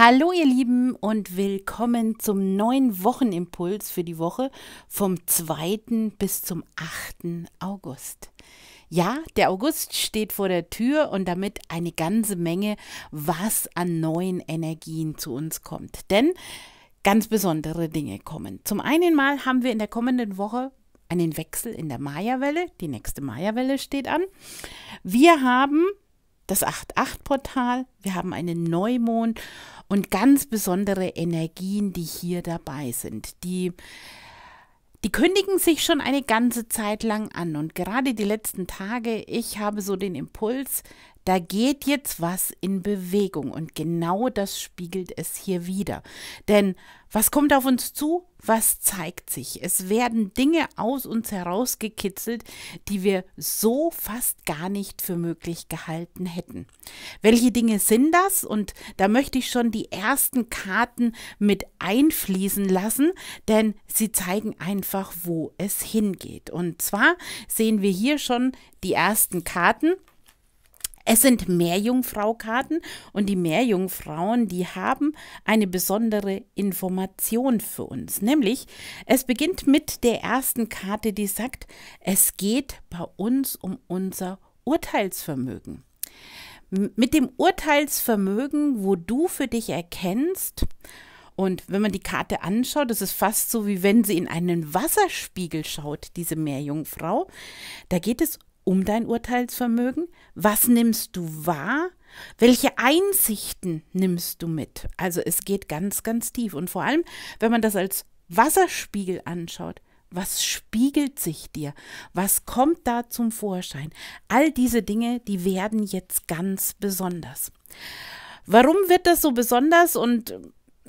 Hallo ihr Lieben und willkommen zum neuen Wochenimpuls für die Woche vom 2. bis zum 8. August. Ja, der August steht vor der Tür und damit eine ganze Menge, was an neuen Energien zu uns kommt. Denn ganz besondere Dinge kommen. Zum einen mal haben wir in der kommenden Woche einen Wechsel in der Maya-Welle. Die nächste Maya-Welle steht an. Wir haben das 8.8-Portal, wir haben einen Neumond und ganz besondere Energien, die hier dabei sind. Die, die kündigen sich schon eine ganze Zeit lang an und gerade die letzten Tage, ich habe so den Impuls, da geht jetzt was in Bewegung und genau das spiegelt es hier wieder. Denn was kommt auf uns zu? Was zeigt sich? Es werden Dinge aus uns herausgekitzelt, die wir so fast gar nicht für möglich gehalten hätten. Welche Dinge sind das? Und da möchte ich schon die ersten Karten mit einfließen lassen, denn sie zeigen einfach, wo es hingeht. Und zwar sehen wir hier schon die ersten Karten. Es sind Meerjungfrau-Karten und die Meerjungfrauen, die haben eine besondere Information für uns. Nämlich, es beginnt mit der ersten Karte, die sagt, es geht bei uns um unser Urteilsvermögen. Mit dem Urteilsvermögen, wo du für dich erkennst, und wenn man die Karte anschaut, das ist fast so, wie wenn sie in einen Wasserspiegel schaut, diese Meerjungfrau. Da geht es um dein Urteilsvermögen? Was nimmst du wahr? Welche Einsichten nimmst du mit? Also es geht ganz, ganz tief. Und vor allem, wenn man das als Wasserspiegel anschaut, was spiegelt sich dir? Was kommt da zum Vorschein? All diese Dinge, die werden jetzt ganz besonders. Warum wird das so besonders? Und äh,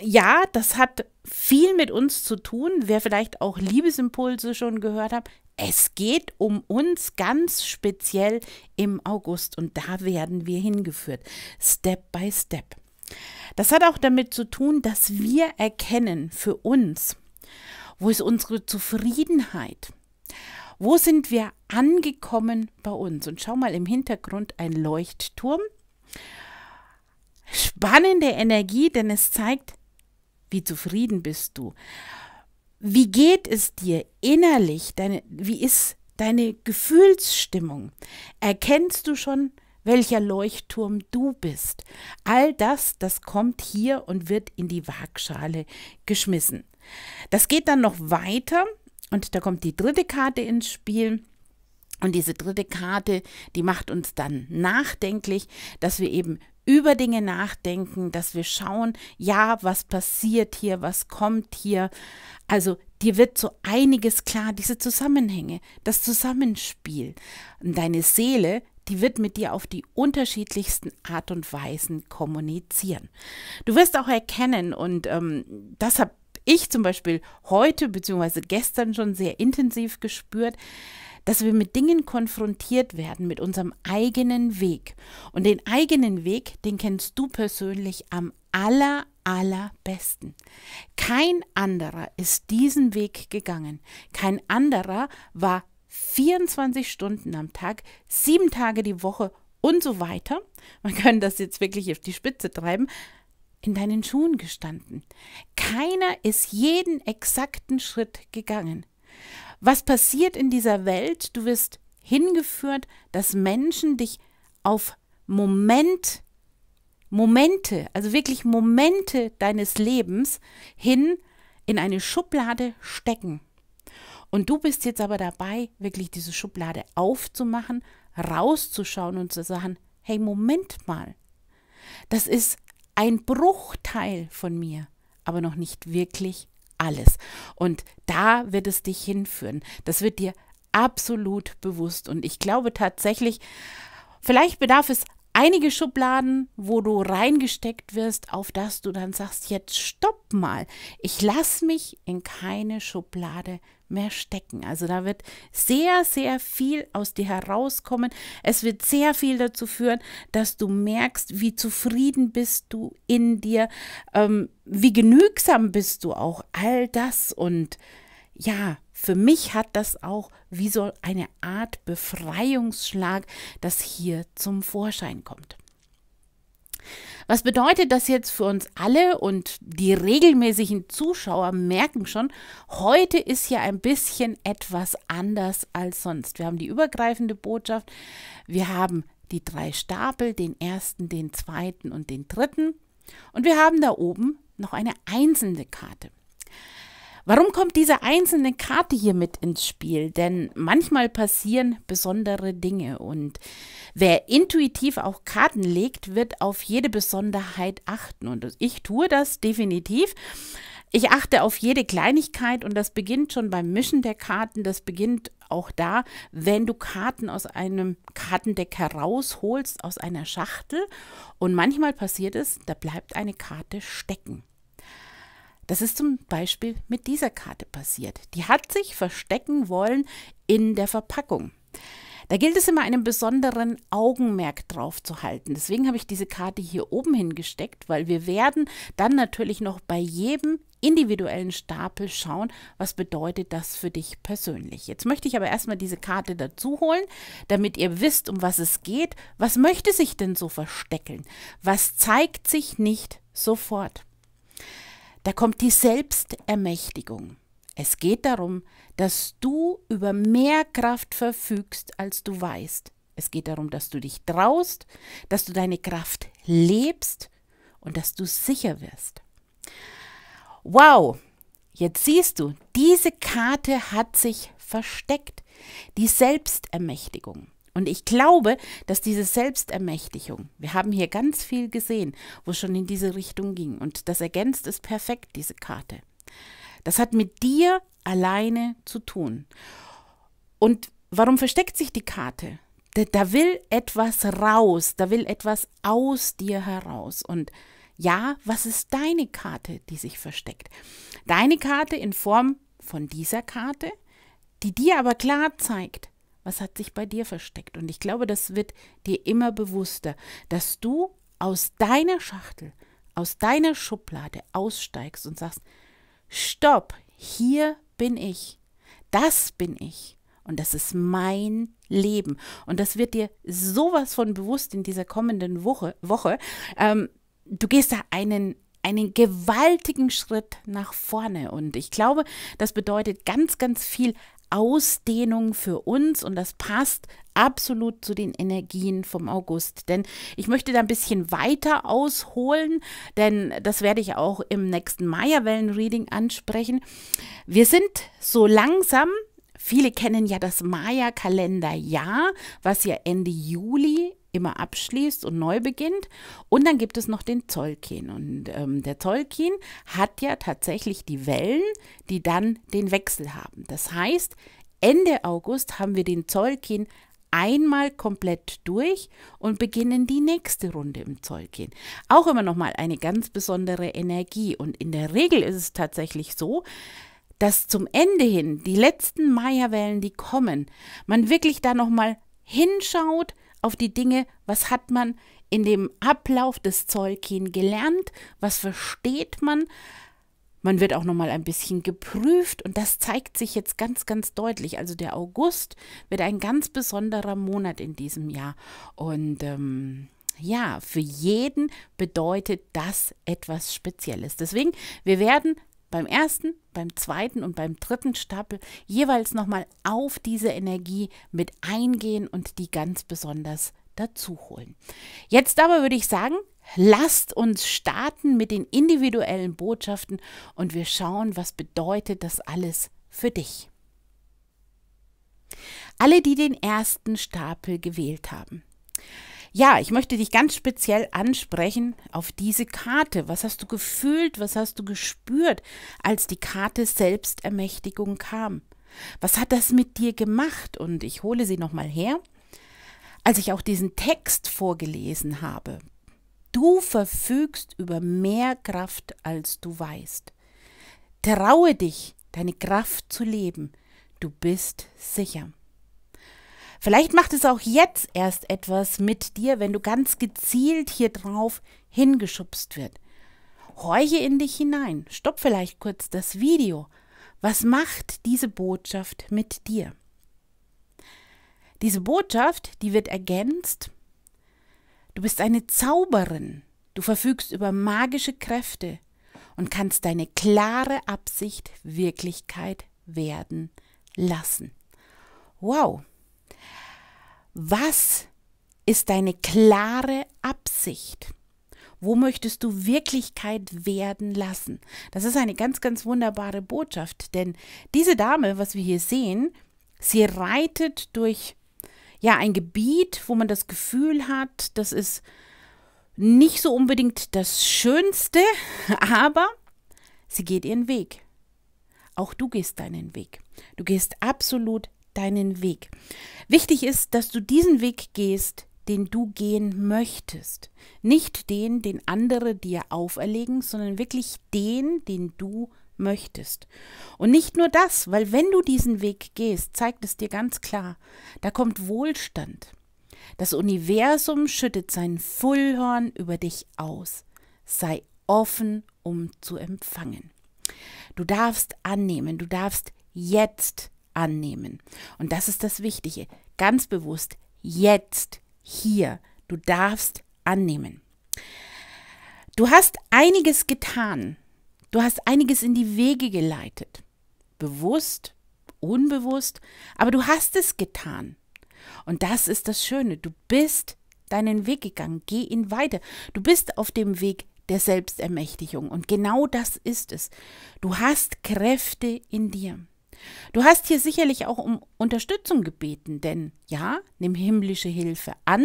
ja, das hat viel mit uns zu tun. Wer vielleicht auch Liebesimpulse schon gehört hat, es geht um uns ganz speziell im August und da werden wir hingeführt, Step by Step. Das hat auch damit zu tun, dass wir erkennen für uns, wo ist unsere Zufriedenheit, wo sind wir angekommen bei uns. Und schau mal im Hintergrund ein Leuchtturm. Spannende Energie, denn es zeigt, wie zufrieden bist du. Wie geht es dir innerlich? Deine, wie ist deine Gefühlsstimmung? Erkennst du schon, welcher Leuchtturm du bist? All das, das kommt hier und wird in die Waagschale geschmissen. Das geht dann noch weiter und da kommt die dritte Karte ins Spiel. Und diese dritte Karte, die macht uns dann nachdenklich, dass wir eben über Dinge nachdenken, dass wir schauen, ja, was passiert hier, was kommt hier. Also dir wird so einiges klar, diese Zusammenhänge, das Zusammenspiel. deine Seele, die wird mit dir auf die unterschiedlichsten Art und Weisen kommunizieren. Du wirst auch erkennen, und ähm, das habe ich zum Beispiel heute bzw. gestern schon sehr intensiv gespürt, dass wir mit Dingen konfrontiert werden, mit unserem eigenen Weg. Und den eigenen Weg, den kennst du persönlich am aller, allerbesten. Kein anderer ist diesen Weg gegangen. Kein anderer war 24 Stunden am Tag, sieben Tage die Woche und so weiter. Man kann das jetzt wirklich auf die Spitze treiben in deinen Schuhen gestanden. Keiner ist jeden exakten Schritt gegangen. Was passiert in dieser Welt? Du wirst hingeführt, dass Menschen dich auf Moment, Momente, also wirklich Momente deines Lebens hin in eine Schublade stecken. Und du bist jetzt aber dabei, wirklich diese Schublade aufzumachen, rauszuschauen und zu sagen, hey, Moment mal, das ist ein Bruchteil von mir, aber noch nicht wirklich alles. Und da wird es dich hinführen. Das wird dir absolut bewusst. Und ich glaube tatsächlich, vielleicht bedarf es einige Schubladen, wo du reingesteckt wirst, auf das du dann sagst, jetzt stopp mal. Ich lass mich in keine Schublade mehr stecken. Also da wird sehr, sehr viel aus dir herauskommen. Es wird sehr viel dazu führen, dass du merkst, wie zufrieden bist du in dir, ähm, wie genügsam bist du auch, all das. Und ja, für mich hat das auch wie so eine Art Befreiungsschlag, das hier zum Vorschein kommt. Was bedeutet das jetzt für uns alle? Und die regelmäßigen Zuschauer merken schon, heute ist hier ein bisschen etwas anders als sonst. Wir haben die übergreifende Botschaft, wir haben die drei Stapel, den ersten, den zweiten und den dritten. Und wir haben da oben noch eine einzelne Karte. Warum kommt diese einzelne Karte hier mit ins Spiel? Denn manchmal passieren besondere Dinge und wer intuitiv auch Karten legt, wird auf jede Besonderheit achten und ich tue das definitiv. Ich achte auf jede Kleinigkeit und das beginnt schon beim Mischen der Karten, das beginnt auch da, wenn du Karten aus einem Kartendeck herausholst, aus einer Schachtel und manchmal passiert es, da bleibt eine Karte stecken. Das ist zum Beispiel mit dieser Karte passiert. Die hat sich verstecken wollen in der Verpackung. Da gilt es immer, einen besonderen Augenmerk drauf zu halten. Deswegen habe ich diese Karte hier oben hingesteckt, weil wir werden dann natürlich noch bei jedem individuellen Stapel schauen, was bedeutet das für dich persönlich. Jetzt möchte ich aber erstmal diese Karte dazu holen, damit ihr wisst, um was es geht. Was möchte sich denn so verstecken? Was zeigt sich nicht sofort? Da kommt die Selbstermächtigung. Es geht darum, dass du über mehr Kraft verfügst, als du weißt. Es geht darum, dass du dich traust, dass du deine Kraft lebst und dass du sicher wirst. Wow, jetzt siehst du, diese Karte hat sich versteckt, die Selbstermächtigung. Und ich glaube, dass diese Selbstermächtigung, wir haben hier ganz viel gesehen, wo es schon in diese Richtung ging. Und das ergänzt es perfekt, diese Karte. Das hat mit dir alleine zu tun. Und warum versteckt sich die Karte? Da, da will etwas raus, da will etwas aus dir heraus. Und ja, was ist deine Karte, die sich versteckt? Deine Karte in Form von dieser Karte, die dir aber klar zeigt, was hat sich bei dir versteckt? Und ich glaube, das wird dir immer bewusster, dass du aus deiner Schachtel, aus deiner Schublade aussteigst und sagst, stopp, hier bin ich, das bin ich und das ist mein Leben. Und das wird dir sowas von bewusst in dieser kommenden Woche. Woche. Ähm, du gehst da einen einen gewaltigen Schritt nach vorne. Und ich glaube, das bedeutet ganz, ganz viel Ausdehnung für uns und das passt absolut zu den Energien vom August. Denn ich möchte da ein bisschen weiter ausholen, denn das werde ich auch im nächsten Maya-Wellen-Reading ansprechen. Wir sind so langsam Viele kennen ja das maya kalender jahr was ja Ende Juli immer abschließt und neu beginnt. Und dann gibt es noch den Zollkin. Und ähm, der Zollkin hat ja tatsächlich die Wellen, die dann den Wechsel haben. Das heißt, Ende August haben wir den Zollkin einmal komplett durch und beginnen die nächste Runde im Zollkin. Auch immer nochmal eine ganz besondere Energie. Und in der Regel ist es tatsächlich so, dass zum Ende hin die letzten Wellen, die kommen, man wirklich da nochmal hinschaut, auf die Dinge, was hat man in dem Ablauf des Zollkin gelernt, was versteht man. Man wird auch nochmal ein bisschen geprüft und das zeigt sich jetzt ganz, ganz deutlich. Also der August wird ein ganz besonderer Monat in diesem Jahr. Und ähm, ja, für jeden bedeutet das etwas Spezielles. Deswegen, wir werden beim ersten, beim zweiten und beim dritten Stapel jeweils nochmal auf diese Energie mit eingehen und die ganz besonders dazu holen. Jetzt aber würde ich sagen, lasst uns starten mit den individuellen Botschaften und wir schauen, was bedeutet das alles für dich. Alle, die den ersten Stapel gewählt haben. Ja, ich möchte dich ganz speziell ansprechen auf diese Karte. Was hast du gefühlt, was hast du gespürt, als die Karte Selbstermächtigung kam? Was hat das mit dir gemacht? Und ich hole sie nochmal her. Als ich auch diesen Text vorgelesen habe, du verfügst über mehr Kraft, als du weißt. Traue dich, deine Kraft zu leben. Du bist sicher. Vielleicht macht es auch jetzt erst etwas mit dir, wenn du ganz gezielt hier drauf hingeschubst wird. Horche in dich hinein. Stopp vielleicht kurz das Video. Was macht diese Botschaft mit dir? Diese Botschaft, die wird ergänzt. Du bist eine Zauberin. Du verfügst über magische Kräfte und kannst deine klare Absicht Wirklichkeit werden lassen. Wow, was ist deine klare Absicht? Wo möchtest du Wirklichkeit werden lassen? Das ist eine ganz, ganz wunderbare Botschaft, denn diese Dame, was wir hier sehen, sie reitet durch ja ein Gebiet, wo man das Gefühl hat, das ist nicht so unbedingt das Schönste, aber sie geht ihren Weg. Auch du gehst deinen Weg. Du gehst absolut deinen Weg. Wichtig ist, dass du diesen Weg gehst, den du gehen möchtest. Nicht den, den andere dir auferlegen, sondern wirklich den, den du möchtest. Und nicht nur das, weil wenn du diesen Weg gehst, zeigt es dir ganz klar, da kommt Wohlstand. Das Universum schüttet sein Fullhorn über dich aus. Sei offen, um zu empfangen. Du darfst annehmen, du darfst jetzt annehmen. Und das ist das Wichtige. Ganz bewusst, jetzt, hier. Du darfst annehmen. Du hast einiges getan. Du hast einiges in die Wege geleitet. Bewusst, unbewusst, aber du hast es getan. Und das ist das Schöne. Du bist deinen Weg gegangen. Geh ihn weiter. Du bist auf dem Weg der Selbstermächtigung. Und genau das ist es. Du hast Kräfte in dir. Du hast hier sicherlich auch um Unterstützung gebeten, denn ja, nimm himmlische Hilfe an.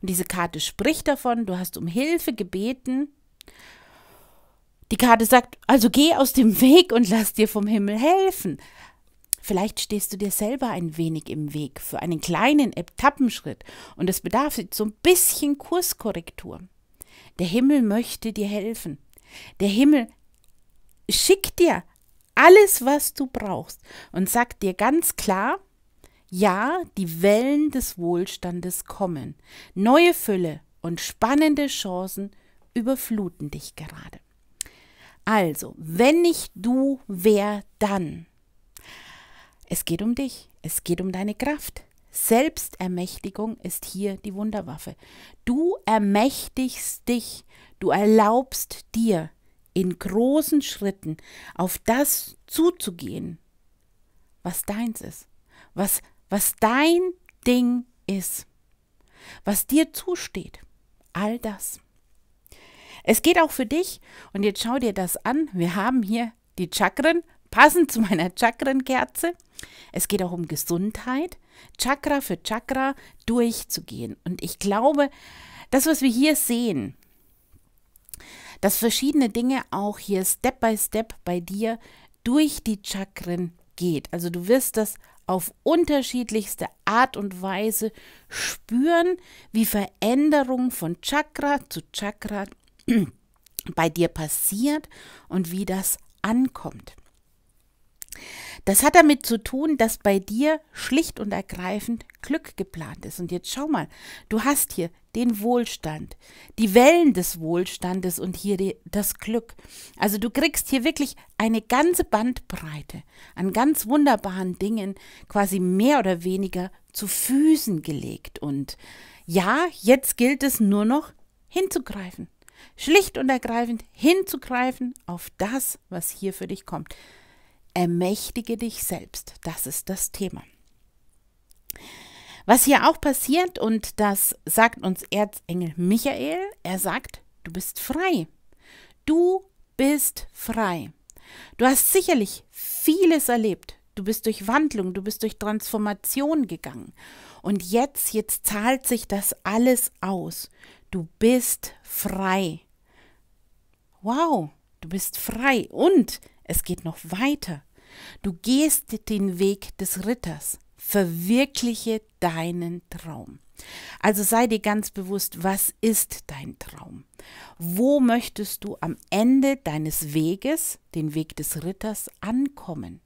Und diese Karte spricht davon, du hast um Hilfe gebeten. Die Karte sagt, also geh aus dem Weg und lass dir vom Himmel helfen. Vielleicht stehst du dir selber ein wenig im Weg für einen kleinen Etappenschritt und es bedarf so ein bisschen Kurskorrektur. Der Himmel möchte dir helfen. Der Himmel schickt dir alles, was du brauchst und sagt dir ganz klar, ja, die Wellen des Wohlstandes kommen. Neue Fülle und spannende Chancen überfluten dich gerade. Also, wenn nicht du, wer dann? Es geht um dich, es geht um deine Kraft. Selbstermächtigung ist hier die Wunderwaffe. Du ermächtigst dich, du erlaubst dir, in großen Schritten auf das zuzugehen, was deins ist, was, was dein Ding ist, was dir zusteht, all das. Es geht auch für dich und jetzt schau dir das an. Wir haben hier die Chakren, passend zu meiner Chakrenkerze. Es geht auch um Gesundheit, Chakra für Chakra durchzugehen. Und ich glaube, das, was wir hier sehen, dass verschiedene Dinge auch hier Step by Step bei dir durch die Chakren geht. Also du wirst das auf unterschiedlichste Art und Weise spüren, wie Veränderungen von Chakra zu Chakra bei dir passiert und wie das ankommt. Das hat damit zu tun, dass bei dir schlicht und ergreifend Glück geplant ist. Und jetzt schau mal, du hast hier den Wohlstand, die Wellen des Wohlstandes und hier die, das Glück. Also du kriegst hier wirklich eine ganze Bandbreite an ganz wunderbaren Dingen quasi mehr oder weniger zu Füßen gelegt. Und ja, jetzt gilt es nur noch hinzugreifen. Schlicht und ergreifend hinzugreifen auf das, was hier für dich kommt. Ermächtige dich selbst. Das ist das Thema. Was hier auch passiert, und das sagt uns Erzengel Michael, er sagt, du bist frei. Du bist frei. Du hast sicherlich vieles erlebt. Du bist durch Wandlung, du bist durch Transformation gegangen. Und jetzt, jetzt zahlt sich das alles aus. Du bist frei. Wow, du bist frei. Und es geht noch weiter. Du gehst den Weg des Ritters. Verwirkliche deinen Traum. Also sei dir ganz bewusst, was ist dein Traum? Wo möchtest du am Ende deines Weges, den Weg des Ritters, ankommen?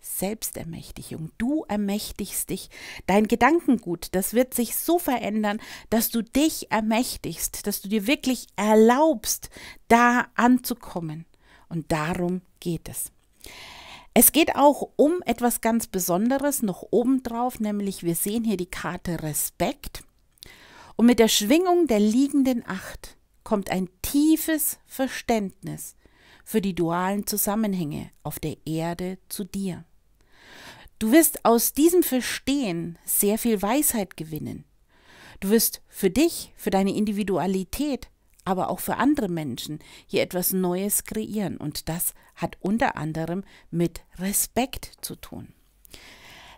Selbstermächtigung. Du ermächtigst dich. Dein Gedankengut, das wird sich so verändern, dass du dich ermächtigst, dass du dir wirklich erlaubst, da anzukommen. Und darum geht es. Es geht auch um etwas ganz Besonderes noch obendrauf, nämlich wir sehen hier die Karte Respekt. Und mit der Schwingung der liegenden Acht kommt ein tiefes Verständnis für die dualen Zusammenhänge auf der Erde zu dir. Du wirst aus diesem Verstehen sehr viel Weisheit gewinnen. Du wirst für dich, für deine Individualität aber auch für andere Menschen hier etwas Neues kreieren. Und das hat unter anderem mit Respekt zu tun.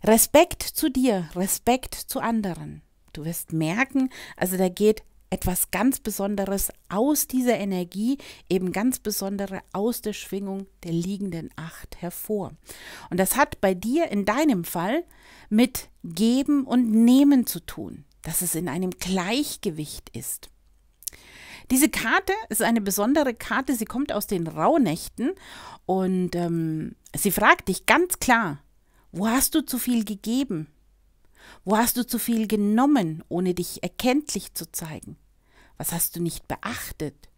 Respekt zu dir, Respekt zu anderen. Du wirst merken, also da geht etwas ganz Besonderes aus dieser Energie, eben ganz Besondere aus der Schwingung der liegenden Acht hervor. Und das hat bei dir in deinem Fall mit Geben und Nehmen zu tun, dass es in einem Gleichgewicht ist. Diese Karte ist eine besondere Karte. Sie kommt aus den Rauhnächten und ähm, sie fragt dich ganz klar, wo hast du zu viel gegeben? Wo hast du zu viel genommen, ohne dich erkenntlich zu zeigen? Was hast du nicht beachtet?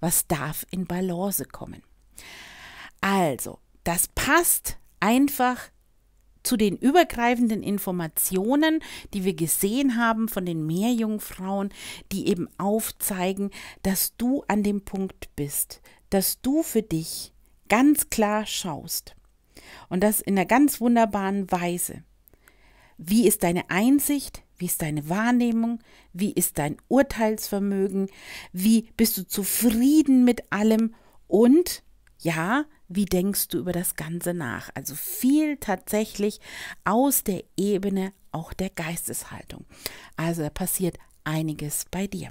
Was darf in Balance kommen? Also, das passt einfach zu den übergreifenden Informationen, die wir gesehen haben von den Meerjungfrauen, die eben aufzeigen, dass du an dem Punkt bist, dass du für dich ganz klar schaust. Und das in einer ganz wunderbaren Weise. Wie ist deine Einsicht? Wie ist deine Wahrnehmung? Wie ist dein Urteilsvermögen? Wie bist du zufrieden mit allem? Und ja, wie denkst du über das Ganze nach? Also viel tatsächlich aus der Ebene auch der Geisteshaltung. Also da passiert einiges bei dir.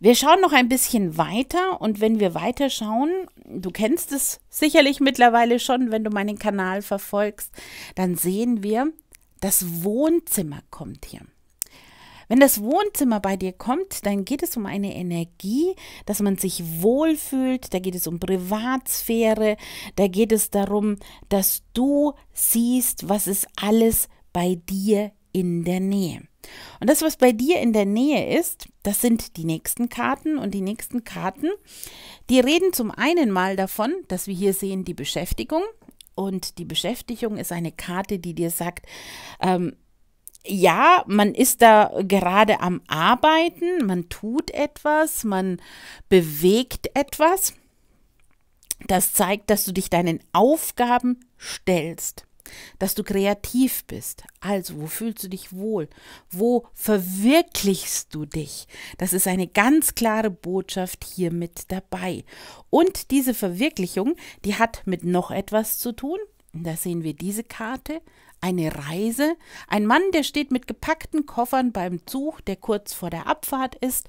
Wir schauen noch ein bisschen weiter und wenn wir weiter schauen, du kennst es sicherlich mittlerweile schon, wenn du meinen Kanal verfolgst, dann sehen wir, das Wohnzimmer kommt hier. Wenn das Wohnzimmer bei dir kommt, dann geht es um eine Energie, dass man sich wohlfühlt, da geht es um Privatsphäre, da geht es darum, dass du siehst, was ist alles bei dir in der Nähe. Und das, was bei dir in der Nähe ist, das sind die nächsten Karten. Und die nächsten Karten, die reden zum einen mal davon, dass wir hier sehen die Beschäftigung. Und die Beschäftigung ist eine Karte, die dir sagt, ähm, ja, man ist da gerade am Arbeiten, man tut etwas, man bewegt etwas. Das zeigt, dass du dich deinen Aufgaben stellst, dass du kreativ bist. Also, wo fühlst du dich wohl? Wo verwirklichst du dich? Das ist eine ganz klare Botschaft hiermit dabei. Und diese Verwirklichung, die hat mit noch etwas zu tun, da sehen wir diese Karte, eine Reise, ein Mann, der steht mit gepackten Koffern beim Zug, der kurz vor der Abfahrt ist.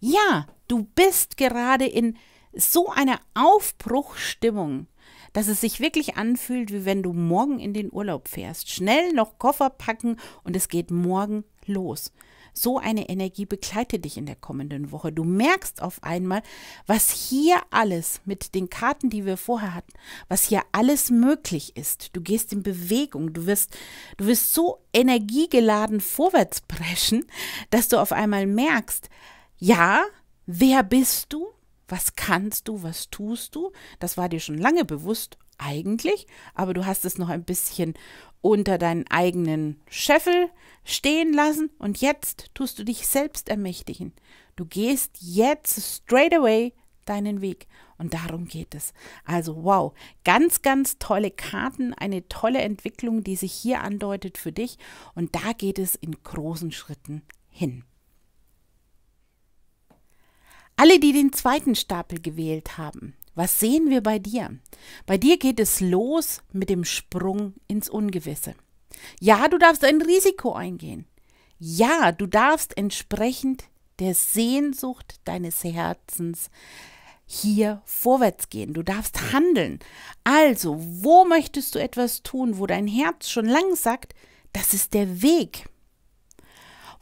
Ja, du bist gerade in so einer Aufbruchstimmung, dass es sich wirklich anfühlt, wie wenn du morgen in den Urlaub fährst. Schnell noch Koffer packen und es geht morgen los. So eine Energie begleitet dich in der kommenden Woche. Du merkst auf einmal, was hier alles mit den Karten, die wir vorher hatten, was hier alles möglich ist. Du gehst in Bewegung, du wirst, du wirst so energiegeladen vorwärts preschen, dass du auf einmal merkst, ja, wer bist du? Was kannst du? Was tust du? Das war dir schon lange bewusst eigentlich, aber du hast es noch ein bisschen unter deinen eigenen Scheffel stehen lassen und jetzt tust du dich selbst ermächtigen. Du gehst jetzt straight away deinen Weg. Und darum geht es. Also wow, ganz, ganz tolle Karten, eine tolle Entwicklung, die sich hier andeutet für dich. Und da geht es in großen Schritten hin. Alle, die den zweiten Stapel gewählt haben, was sehen wir bei dir? Bei dir geht es los mit dem Sprung ins Ungewisse. Ja, du darfst ein Risiko eingehen. Ja, du darfst entsprechend der Sehnsucht deines Herzens hier vorwärts gehen. Du darfst handeln. Also, wo möchtest du etwas tun, wo dein Herz schon lang sagt, das ist der Weg?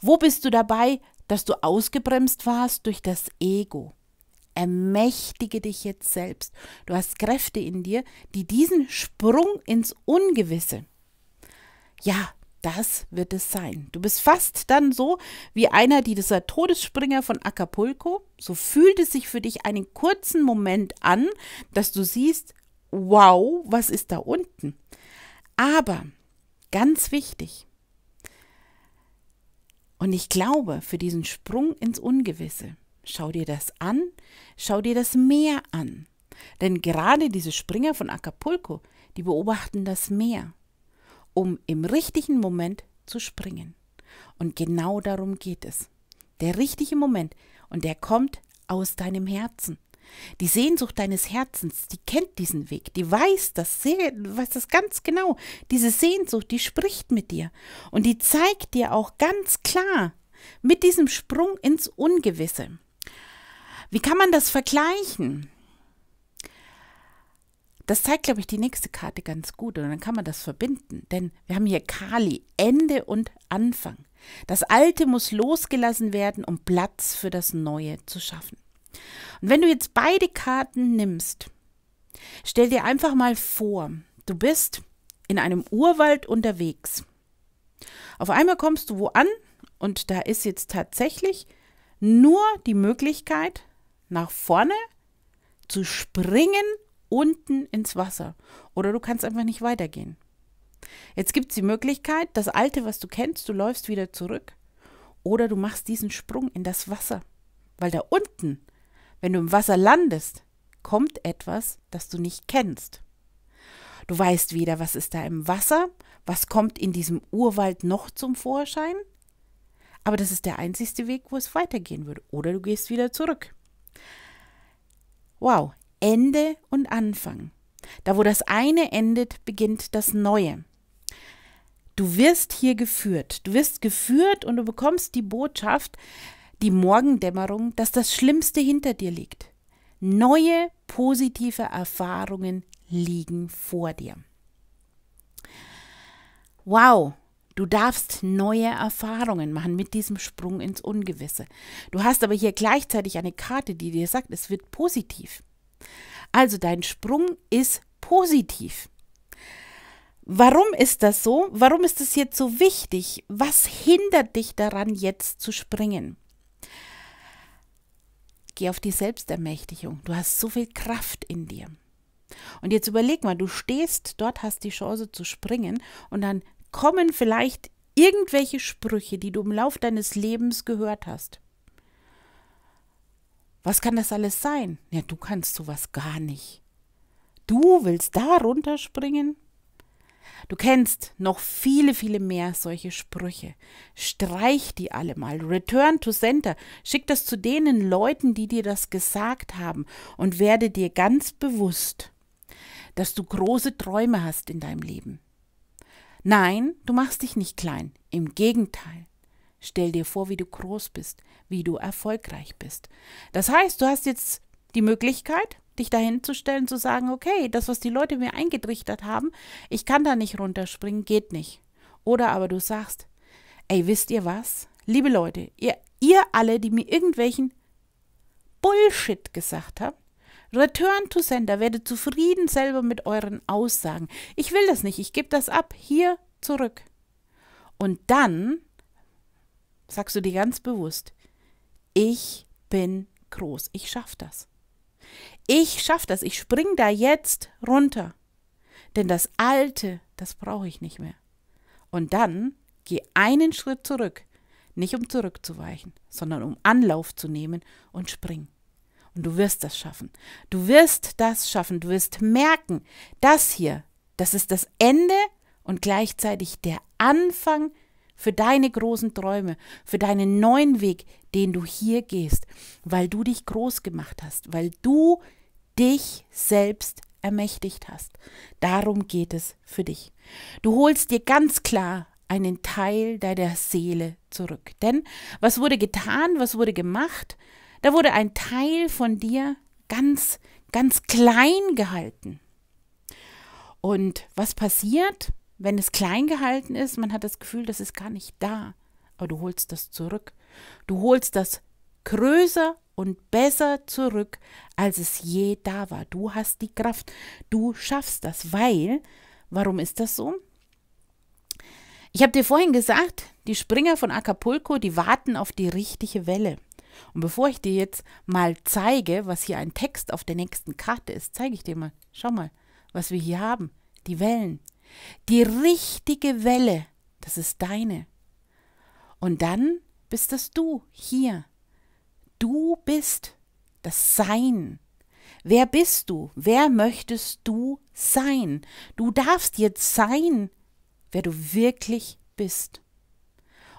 Wo bist du dabei, dass du ausgebremst warst durch das Ego? Ermächtige dich jetzt selbst. Du hast Kräfte in dir, die diesen Sprung ins Ungewisse. Ja, das wird es sein. Du bist fast dann so wie einer die dieser Todesspringer von Acapulco. So fühlt es sich für dich einen kurzen Moment an, dass du siehst, wow, was ist da unten? Aber ganz wichtig, und ich glaube, für diesen Sprung ins Ungewisse Schau dir das an, schau dir das Meer an. Denn gerade diese Springer von Acapulco, die beobachten das Meer, um im richtigen Moment zu springen. Und genau darum geht es. Der richtige Moment, und der kommt aus deinem Herzen. Die Sehnsucht deines Herzens, die kennt diesen Weg, die weiß das, sehr, weiß das ganz genau. Diese Sehnsucht, die spricht mit dir und die zeigt dir auch ganz klar mit diesem Sprung ins Ungewisse. Wie kann man das vergleichen? Das zeigt, glaube ich, die nächste Karte ganz gut und dann kann man das verbinden, denn wir haben hier Kali, Ende und Anfang. Das Alte muss losgelassen werden, um Platz für das Neue zu schaffen. Und wenn du jetzt beide Karten nimmst, stell dir einfach mal vor, du bist in einem Urwald unterwegs. Auf einmal kommst du wo an und da ist jetzt tatsächlich nur die Möglichkeit, nach vorne zu springen unten ins Wasser. Oder du kannst einfach nicht weitergehen. Jetzt gibt es die Möglichkeit, das Alte, was du kennst, du läufst wieder zurück. Oder du machst diesen Sprung in das Wasser. Weil da unten, wenn du im Wasser landest, kommt etwas, das du nicht kennst. Du weißt weder, was ist da im Wasser, was kommt in diesem Urwald noch zum Vorschein. Aber das ist der einzigste Weg, wo es weitergehen würde. Oder du gehst wieder zurück. Wow, Ende und Anfang. Da wo das eine endet, beginnt das Neue. Du wirst hier geführt. Du wirst geführt und du bekommst die Botschaft, die Morgendämmerung, dass das Schlimmste hinter dir liegt. Neue positive Erfahrungen liegen vor dir. Wow, Du darfst neue Erfahrungen machen mit diesem Sprung ins Ungewisse. Du hast aber hier gleichzeitig eine Karte, die dir sagt, es wird positiv. Also dein Sprung ist positiv. Warum ist das so? Warum ist das jetzt so wichtig? Was hindert dich daran, jetzt zu springen? Geh auf die Selbstermächtigung. Du hast so viel Kraft in dir. Und jetzt überleg mal, du stehst dort, hast die Chance zu springen und dann kommen vielleicht irgendwelche Sprüche, die du im Lauf deines Lebens gehört hast. Was kann das alles sein? Ja, du kannst sowas gar nicht. Du willst da runterspringen? Du kennst noch viele, viele mehr solche Sprüche. Streich die alle mal. Return to Center. Schick das zu den Leuten, die dir das gesagt haben und werde dir ganz bewusst, dass du große Träume hast in deinem Leben. Nein, du machst dich nicht klein. Im Gegenteil. Stell dir vor, wie du groß bist, wie du erfolgreich bist. Das heißt, du hast jetzt die Möglichkeit, dich dahin zu stellen, zu sagen, okay, das, was die Leute mir eingetrichtert haben, ich kann da nicht runterspringen, geht nicht. Oder aber du sagst, ey, wisst ihr was? Liebe Leute, ihr, ihr alle, die mir irgendwelchen Bullshit gesagt habt, Return to Sender, werdet zufrieden selber mit euren Aussagen. Ich will das nicht, ich gebe das ab, hier zurück. Und dann sagst du dir ganz bewusst, ich bin groß, ich schaffe das. Ich schaffe das, ich spring da jetzt runter. Denn das Alte, das brauche ich nicht mehr. Und dann geh einen Schritt zurück, nicht um zurückzuweichen, sondern um Anlauf zu nehmen und spring. Und du wirst das schaffen. Du wirst das schaffen. Du wirst merken, das hier, das ist das Ende und gleichzeitig der Anfang für deine großen Träume, für deinen neuen Weg, den du hier gehst, weil du dich groß gemacht hast, weil du dich selbst ermächtigt hast. Darum geht es für dich. Du holst dir ganz klar einen Teil deiner Seele zurück. Denn was wurde getan, was wurde gemacht? Da wurde ein Teil von dir ganz, ganz klein gehalten. Und was passiert, wenn es klein gehalten ist? Man hat das Gefühl, das ist gar nicht da. Aber du holst das zurück. Du holst das größer und besser zurück, als es je da war. Du hast die Kraft. Du schaffst das, weil, warum ist das so? Ich habe dir vorhin gesagt, die Springer von Acapulco, die warten auf die richtige Welle. Und bevor ich dir jetzt mal zeige, was hier ein Text auf der nächsten Karte ist, zeige ich dir mal, schau mal, was wir hier haben. Die Wellen. Die richtige Welle, das ist deine. Und dann bist das du hier. Du bist das Sein. Wer bist du? Wer möchtest du sein? Du darfst jetzt sein, wer du wirklich bist.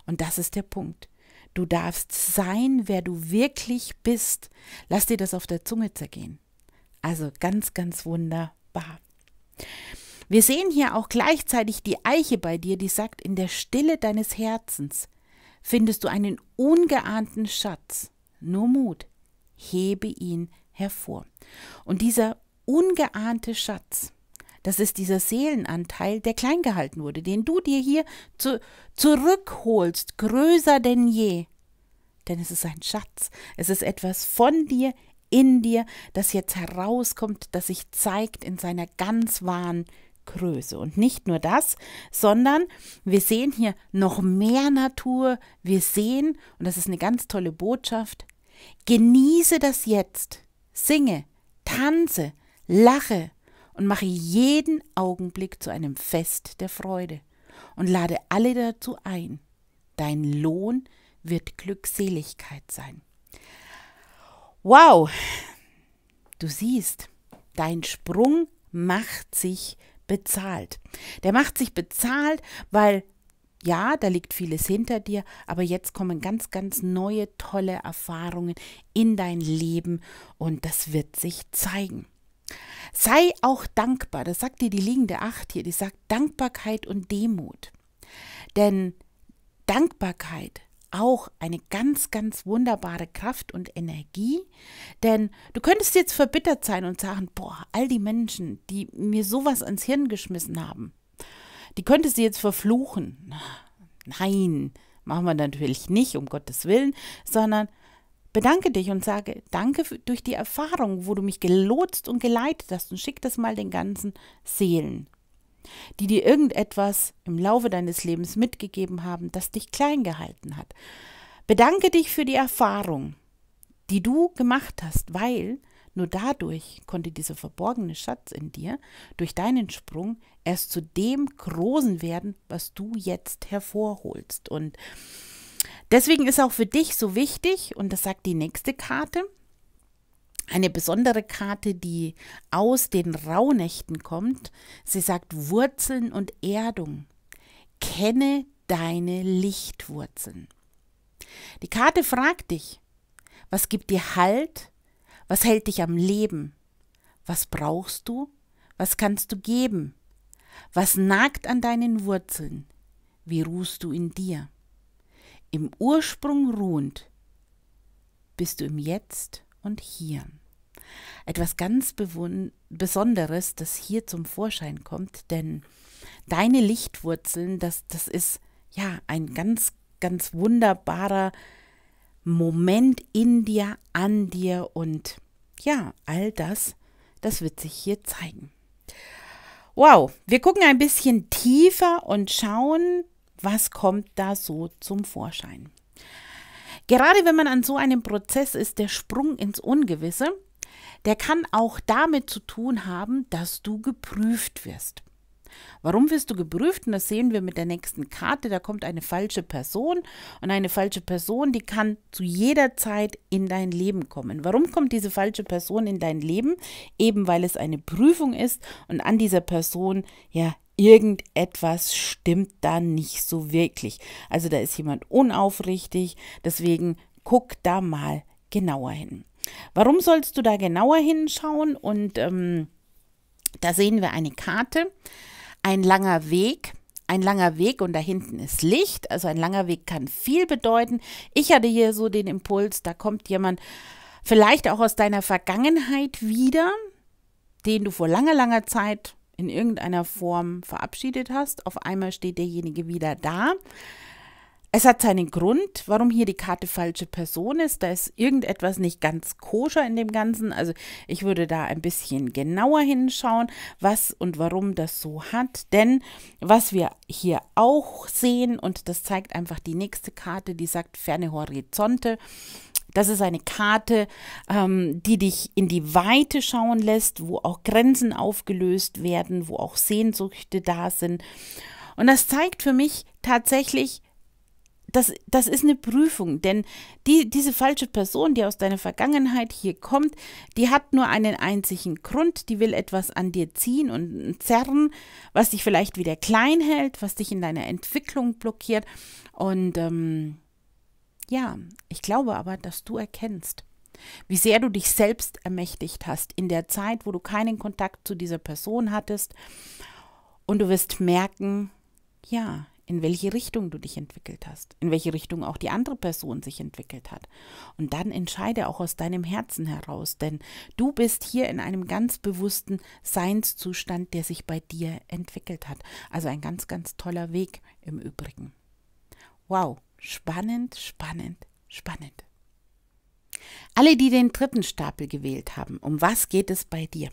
Und das ist der Punkt. Du darfst sein, wer du wirklich bist. Lass dir das auf der Zunge zergehen. Also ganz, ganz wunderbar. Wir sehen hier auch gleichzeitig die Eiche bei dir, die sagt, in der Stille deines Herzens findest du einen ungeahnten Schatz. Nur Mut, hebe ihn hervor. Und dieser ungeahnte Schatz, das ist dieser Seelenanteil, der klein gehalten wurde, den du dir hier zu, zurückholst, größer denn je. Denn es ist ein Schatz, es ist etwas von dir in dir, das jetzt herauskommt, das sich zeigt in seiner ganz wahren Größe. Und nicht nur das, sondern wir sehen hier noch mehr Natur. Wir sehen, und das ist eine ganz tolle Botschaft, genieße das jetzt, singe, tanze, lache, und mache jeden Augenblick zu einem Fest der Freude und lade alle dazu ein. Dein Lohn wird Glückseligkeit sein. Wow! Du siehst, dein Sprung macht sich bezahlt. Der macht sich bezahlt, weil ja, da liegt vieles hinter dir, aber jetzt kommen ganz, ganz neue, tolle Erfahrungen in dein Leben und das wird sich zeigen. Sei auch dankbar, das sagt dir die liegende Acht hier, die sagt Dankbarkeit und Demut. Denn Dankbarkeit auch eine ganz, ganz wunderbare Kraft und Energie. Denn du könntest jetzt verbittert sein und sagen, boah, all die Menschen, die mir sowas ans Hirn geschmissen haben, die könntest du jetzt verfluchen. Nein, machen wir natürlich nicht, um Gottes Willen, sondern bedanke dich und sage danke für, durch die Erfahrung, wo du mich gelotst und geleitet hast und schick das mal den ganzen Seelen, die dir irgendetwas im Laufe deines Lebens mitgegeben haben, das dich klein gehalten hat. Bedanke dich für die Erfahrung, die du gemacht hast, weil nur dadurch konnte dieser verborgene Schatz in dir durch deinen Sprung erst zu dem Großen werden, was du jetzt hervorholst. Und Deswegen ist auch für dich so wichtig, und das sagt die nächste Karte, eine besondere Karte, die aus den Rauhnächten kommt. Sie sagt Wurzeln und Erdung. Kenne deine Lichtwurzeln. Die Karte fragt dich, was gibt dir Halt? Was hält dich am Leben? Was brauchst du? Was kannst du geben? Was nagt an deinen Wurzeln? Wie ruhst du in dir? im Ursprung ruhend, bist du im Jetzt und Hier. Etwas ganz Besonderes, das hier zum Vorschein kommt, denn deine Lichtwurzeln, das, das ist ja ein ganz, ganz wunderbarer Moment in dir, an dir und ja, all das, das wird sich hier zeigen. Wow, wir gucken ein bisschen tiefer und schauen, was kommt da so zum Vorschein. Gerade wenn man an so einem Prozess ist, der Sprung ins Ungewisse, der kann auch damit zu tun haben, dass du geprüft wirst. Warum wirst du geprüft? Und das sehen wir mit der nächsten Karte. Da kommt eine falsche Person und eine falsche Person, die kann zu jeder Zeit in dein Leben kommen. Warum kommt diese falsche Person in dein Leben? Eben weil es eine Prüfung ist und an dieser Person ja irgendetwas stimmt da nicht so wirklich. Also da ist jemand unaufrichtig, deswegen guck da mal genauer hin. Warum sollst du da genauer hinschauen? Und ähm, da sehen wir eine Karte, ein langer Weg. Ein langer Weg und da hinten ist Licht, also ein langer Weg kann viel bedeuten. Ich hatte hier so den Impuls, da kommt jemand vielleicht auch aus deiner Vergangenheit wieder, den du vor langer, langer Zeit in irgendeiner Form verabschiedet hast. Auf einmal steht derjenige wieder da. Es hat seinen Grund, warum hier die Karte falsche Person ist. Da ist irgendetwas nicht ganz koscher in dem Ganzen. Also ich würde da ein bisschen genauer hinschauen, was und warum das so hat. Denn was wir hier auch sehen, und das zeigt einfach die nächste Karte, die sagt ferne Horizonte, das ist eine Karte, ähm, die dich in die Weite schauen lässt, wo auch Grenzen aufgelöst werden, wo auch Sehnsüchte da sind. Und das zeigt für mich tatsächlich, das, das ist eine Prüfung, denn die, diese falsche Person, die aus deiner Vergangenheit hier kommt, die hat nur einen einzigen Grund, die will etwas an dir ziehen und zerren, was dich vielleicht wieder klein hält, was dich in deiner Entwicklung blockiert. Und ähm, ja, ich glaube aber, dass du erkennst, wie sehr du dich selbst ermächtigt hast in der Zeit, wo du keinen Kontakt zu dieser Person hattest. Und du wirst merken, ja, in welche Richtung du dich entwickelt hast, in welche Richtung auch die andere Person sich entwickelt hat. Und dann entscheide auch aus deinem Herzen heraus, denn du bist hier in einem ganz bewussten Seinszustand, der sich bei dir entwickelt hat. Also ein ganz, ganz toller Weg im Übrigen. Wow, Spannend, spannend, spannend. Alle, die den dritten Stapel gewählt haben, um was geht es bei dir?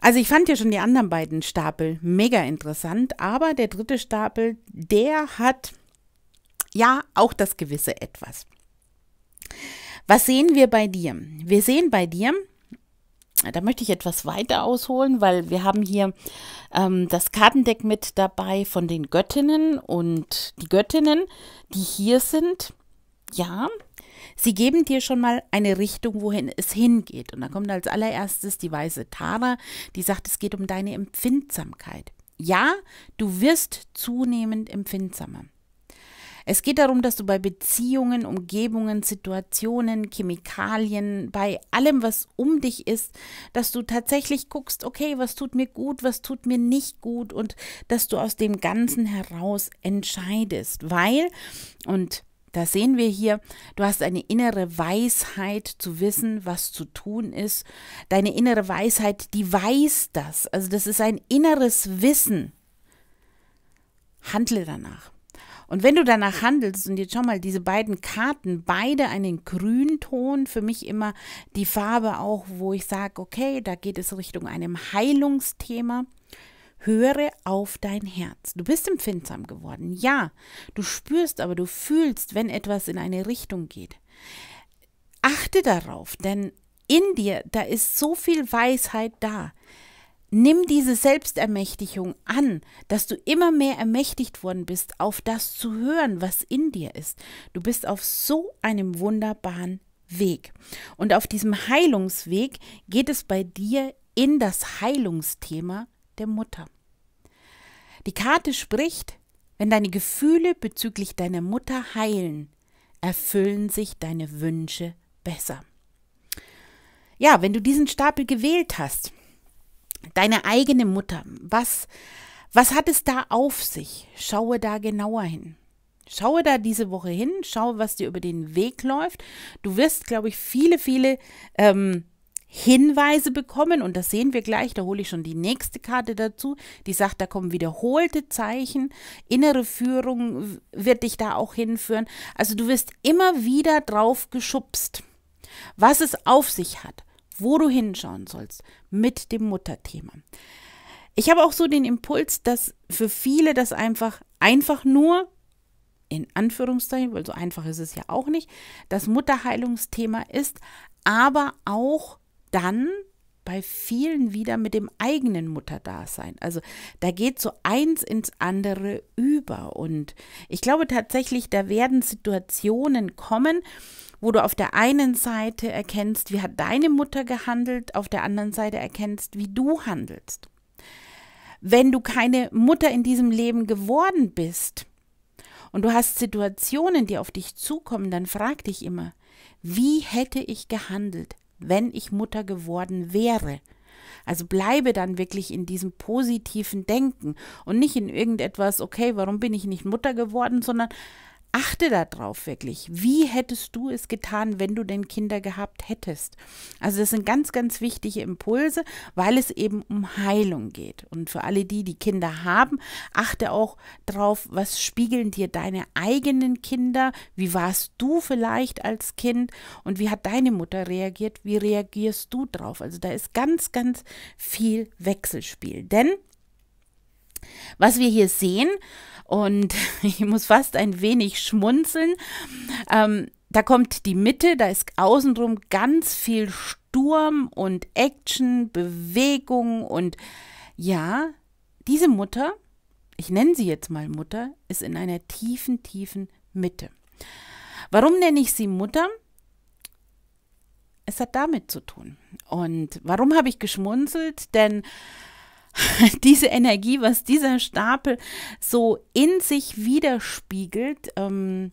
Also ich fand ja schon die anderen beiden Stapel mega interessant, aber der dritte Stapel, der hat ja auch das gewisse etwas. Was sehen wir bei dir? Wir sehen bei dir, da möchte ich etwas weiter ausholen, weil wir haben hier ähm, das Kartendeck mit dabei von den Göttinnen und die Göttinnen, die hier sind, ja, sie geben dir schon mal eine Richtung, wohin es hingeht. Und da kommt als allererstes die weiße Tara, die sagt, es geht um deine Empfindsamkeit. Ja, du wirst zunehmend empfindsamer. Es geht darum, dass du bei Beziehungen, Umgebungen, Situationen, Chemikalien, bei allem, was um dich ist, dass du tatsächlich guckst, okay, was tut mir gut, was tut mir nicht gut und dass du aus dem Ganzen heraus entscheidest, weil und das sehen wir hier. Du hast eine innere Weisheit zu wissen, was zu tun ist. Deine innere Weisheit, die weiß das. Also das ist ein inneres Wissen. Handle danach. Und wenn du danach handelst, und jetzt schau mal, diese beiden Karten, beide einen Grünton, für mich immer die Farbe auch, wo ich sage, okay, da geht es Richtung einem Heilungsthema. Höre auf dein Herz. Du bist empfindsam geworden. Ja, du spürst, aber du fühlst, wenn etwas in eine Richtung geht. Achte darauf, denn in dir, da ist so viel Weisheit da. Nimm diese Selbstermächtigung an, dass du immer mehr ermächtigt worden bist, auf das zu hören, was in dir ist. Du bist auf so einem wunderbaren Weg. Und auf diesem Heilungsweg geht es bei dir in das Heilungsthema der Mutter. Die Karte spricht, wenn deine Gefühle bezüglich deiner Mutter heilen, erfüllen sich deine Wünsche besser. Ja, wenn du diesen Stapel gewählt hast, Deine eigene Mutter, was, was hat es da auf sich? Schaue da genauer hin. Schaue da diese Woche hin, schaue, was dir über den Weg läuft. Du wirst, glaube ich, viele, viele ähm, Hinweise bekommen und das sehen wir gleich. Da hole ich schon die nächste Karte dazu, die sagt, da kommen wiederholte Zeichen. Innere Führung wird dich da auch hinführen. Also du wirst immer wieder drauf geschubst, was es auf sich hat wo du hinschauen sollst mit dem Mutterthema. Ich habe auch so den Impuls, dass für viele das einfach, einfach nur, in Anführungszeichen, weil so einfach ist es ja auch nicht, das Mutterheilungsthema ist, aber auch dann bei vielen wieder mit dem eigenen Mutterdasein. Also da geht so eins ins andere über. Und ich glaube tatsächlich, da werden Situationen kommen, wo du auf der einen Seite erkennst, wie hat deine Mutter gehandelt, auf der anderen Seite erkennst, wie du handelst. Wenn du keine Mutter in diesem Leben geworden bist und du hast Situationen, die auf dich zukommen, dann frag dich immer, wie hätte ich gehandelt? wenn ich Mutter geworden wäre. Also bleibe dann wirklich in diesem positiven Denken und nicht in irgendetwas, okay, warum bin ich nicht Mutter geworden, sondern achte darauf wirklich. Wie hättest du es getan, wenn du denn Kinder gehabt hättest? Also das sind ganz, ganz wichtige Impulse, weil es eben um Heilung geht. Und für alle die, die Kinder haben, achte auch darauf, was spiegeln dir deine eigenen Kinder? Wie warst du vielleicht als Kind? Und wie hat deine Mutter reagiert? Wie reagierst du drauf? Also da ist ganz, ganz viel Wechselspiel. Denn was wir hier sehen, und ich muss fast ein wenig schmunzeln, ähm, da kommt die Mitte, da ist außenrum ganz viel Sturm und Action, Bewegung und ja, diese Mutter, ich nenne sie jetzt mal Mutter, ist in einer tiefen, tiefen Mitte. Warum nenne ich sie Mutter? Es hat damit zu tun. Und warum habe ich geschmunzelt? Denn diese Energie, was dieser Stapel so in sich widerspiegelt, ähm,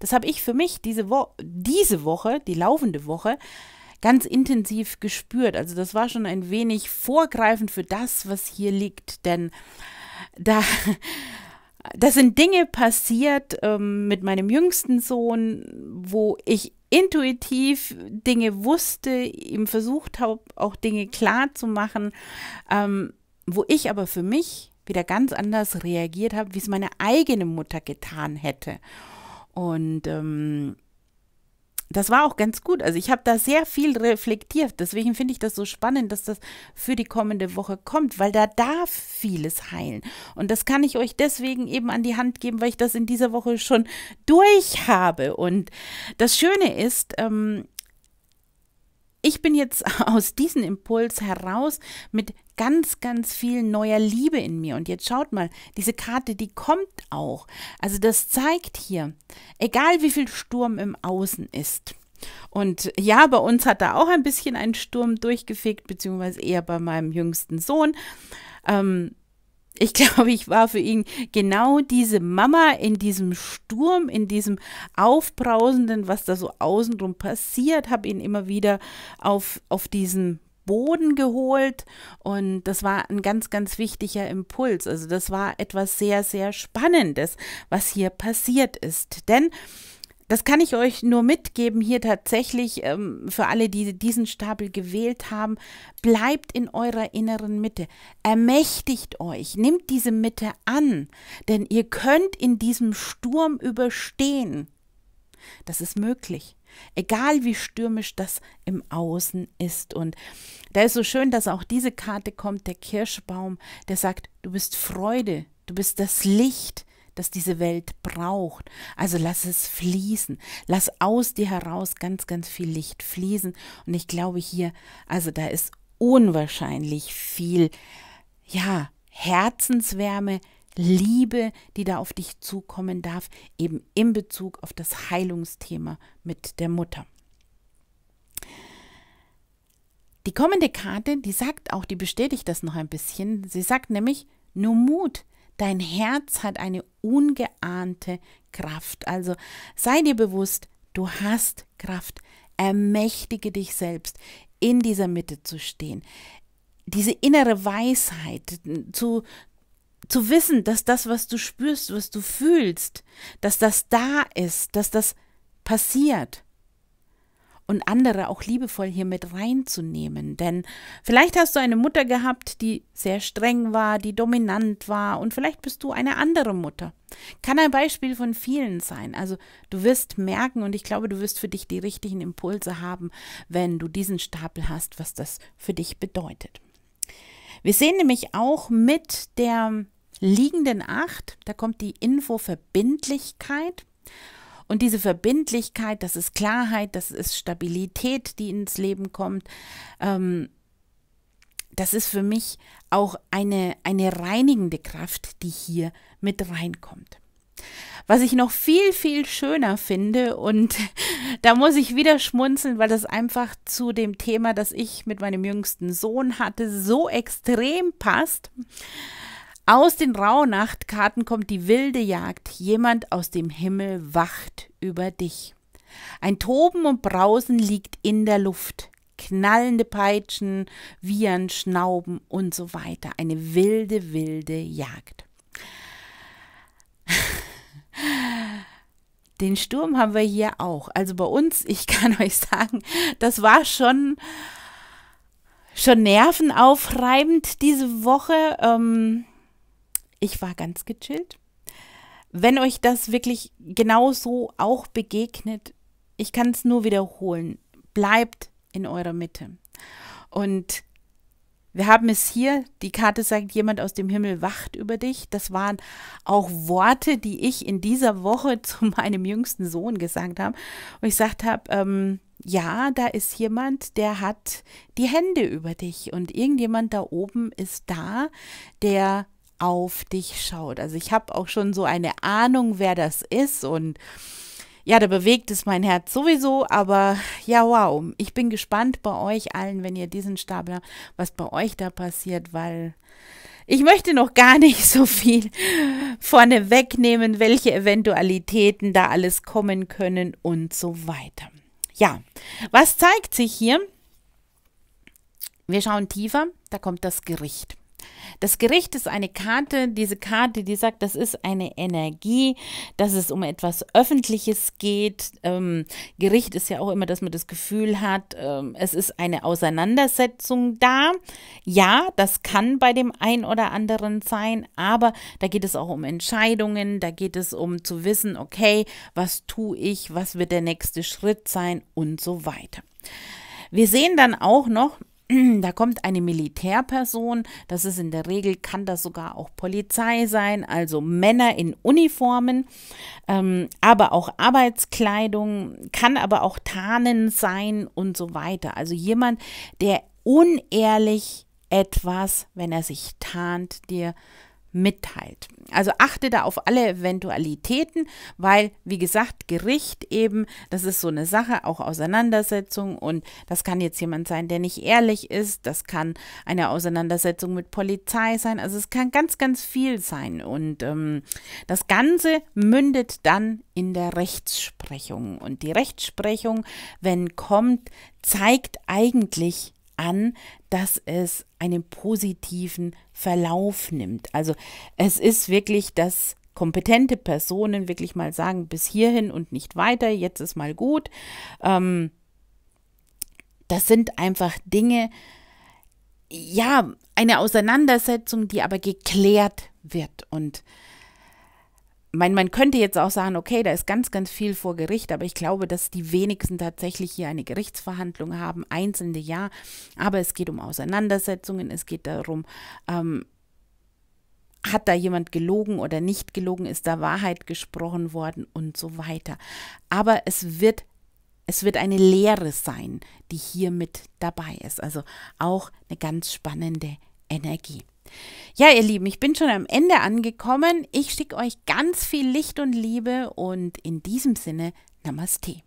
das habe ich für mich diese, Wo diese Woche, die laufende Woche, ganz intensiv gespürt. Also das war schon ein wenig vorgreifend für das, was hier liegt, denn da, da sind Dinge passiert ähm, mit meinem jüngsten Sohn, wo ich intuitiv Dinge wusste, ihm versucht habe, auch Dinge klar zu machen. Ähm, wo ich aber für mich wieder ganz anders reagiert habe, wie es meine eigene Mutter getan hätte. Und ähm, das war auch ganz gut. Also ich habe da sehr viel reflektiert. Deswegen finde ich das so spannend, dass das für die kommende Woche kommt, weil da darf vieles heilen. Und das kann ich euch deswegen eben an die Hand geben, weil ich das in dieser Woche schon durch habe. Und das Schöne ist, ähm, ich bin jetzt aus diesem Impuls heraus mit ganz, ganz viel neuer Liebe in mir. Und jetzt schaut mal, diese Karte, die kommt auch. Also das zeigt hier, egal wie viel Sturm im Außen ist. Und ja, bei uns hat da auch ein bisschen ein Sturm durchgefegt, beziehungsweise eher bei meinem jüngsten Sohn. Ähm, ich glaube, ich war für ihn genau diese Mama in diesem Sturm, in diesem Aufbrausenden, was da so außenrum passiert, habe ihn immer wieder auf, auf diesen Boden geholt und das war ein ganz, ganz wichtiger Impuls. Also das war etwas sehr, sehr Spannendes, was hier passiert ist. Denn das kann ich euch nur mitgeben hier tatsächlich ähm, für alle, die diesen Stapel gewählt haben. Bleibt in eurer inneren Mitte. Ermächtigt euch. Nimmt diese Mitte an. Denn ihr könnt in diesem Sturm überstehen. Das ist möglich. Egal wie stürmisch das im Außen ist. Und da ist so schön, dass auch diese Karte kommt, der Kirschbaum, der sagt, du bist Freude, du bist das Licht, das diese Welt braucht. Also lass es fließen. Lass aus dir heraus ganz, ganz viel Licht fließen. Und ich glaube hier, also da ist unwahrscheinlich viel, ja, Herzenswärme, Liebe, die da auf dich zukommen darf, eben in Bezug auf das Heilungsthema mit der Mutter. Die kommende Karte, die sagt auch, die bestätigt das noch ein bisschen. Sie sagt nämlich, nur Mut, dein Herz hat eine ungeahnte Kraft. Also sei dir bewusst, du hast Kraft. Ermächtige dich selbst, in dieser Mitte zu stehen. Diese innere Weisheit zu, zu wissen, dass das, was du spürst, was du fühlst, dass das da ist, dass das passiert. Und andere auch liebevoll hier mit reinzunehmen. Denn vielleicht hast du eine Mutter gehabt, die sehr streng war, die dominant war. Und vielleicht bist du eine andere Mutter. Kann ein Beispiel von vielen sein. Also du wirst merken und ich glaube, du wirst für dich die richtigen Impulse haben, wenn du diesen Stapel hast, was das für dich bedeutet. Wir sehen nämlich auch mit der liegenden acht, da kommt die Infoverbindlichkeit. Und diese Verbindlichkeit, das ist Klarheit, das ist Stabilität, die ins Leben kommt. Ähm, das ist für mich auch eine, eine reinigende Kraft, die hier mit reinkommt. Was ich noch viel, viel schöner finde und da muss ich wieder schmunzeln, weil das einfach zu dem Thema, das ich mit meinem jüngsten Sohn hatte, so extrem passt. Aus den Rauhnachtkarten kommt die wilde Jagd. Jemand aus dem Himmel wacht über dich. Ein Toben und Brausen liegt in der Luft. Knallende Peitschen, Viren, Schnauben und so weiter. Eine wilde, wilde Jagd. Den Sturm haben wir hier auch. Also bei uns, ich kann euch sagen, das war schon schon nervenaufreibend diese Woche. Ähm, ich war ganz gechillt. Wenn euch das wirklich genauso auch begegnet, ich kann es nur wiederholen, bleibt in eurer Mitte. Und wir haben es hier, die Karte sagt, jemand aus dem Himmel wacht über dich. Das waren auch Worte, die ich in dieser Woche zu meinem jüngsten Sohn gesagt habe. Und ich gesagt habe, ähm, ja, da ist jemand, der hat die Hände über dich und irgendjemand da oben ist da, der auf dich schaut. Also ich habe auch schon so eine Ahnung, wer das ist und ja, da bewegt es mein Herz sowieso, aber ja, wow, ich bin gespannt bei euch allen, wenn ihr diesen Stab was bei euch da passiert, weil ich möchte noch gar nicht so viel vorne wegnehmen, welche Eventualitäten da alles kommen können und so weiter. Ja, was zeigt sich hier? Wir schauen tiefer, da kommt das Gericht. Das Gericht ist eine Karte, diese Karte, die sagt, das ist eine Energie, dass es um etwas Öffentliches geht. Ähm, Gericht ist ja auch immer, dass man das Gefühl hat, ähm, es ist eine Auseinandersetzung da. Ja, das kann bei dem einen oder anderen sein, aber da geht es auch um Entscheidungen, da geht es um zu wissen, okay, was tue ich, was wird der nächste Schritt sein und so weiter. Wir sehen dann auch noch, da kommt eine Militärperson, das ist in der Regel, kann das sogar auch Polizei sein, also Männer in Uniformen, ähm, aber auch Arbeitskleidung, kann aber auch Tarnen sein und so weiter. Also jemand, der unehrlich etwas, wenn er sich tarnt, dir mitteilt. Also achte da auf alle Eventualitäten, weil, wie gesagt, Gericht eben, das ist so eine Sache, auch Auseinandersetzung und das kann jetzt jemand sein, der nicht ehrlich ist, das kann eine Auseinandersetzung mit Polizei sein, also es kann ganz, ganz viel sein und ähm, das Ganze mündet dann in der Rechtsprechung und die Rechtsprechung, wenn kommt, zeigt eigentlich an, dass es einen positiven Verlauf nimmt. Also es ist wirklich, dass kompetente Personen wirklich mal sagen, bis hierhin und nicht weiter, jetzt ist mal gut. Ähm, das sind einfach Dinge, ja, eine Auseinandersetzung, die aber geklärt wird und man, man könnte jetzt auch sagen, okay, da ist ganz, ganz viel vor Gericht, aber ich glaube, dass die wenigsten tatsächlich hier eine Gerichtsverhandlung haben, einzelne ja, aber es geht um Auseinandersetzungen, es geht darum, ähm, hat da jemand gelogen oder nicht gelogen, ist da Wahrheit gesprochen worden und so weiter. Aber es wird, es wird eine Lehre sein, die hier mit dabei ist. Also auch eine ganz spannende Energie. Ja, ihr Lieben, ich bin schon am Ende angekommen. Ich schicke euch ganz viel Licht und Liebe und in diesem Sinne Namaste.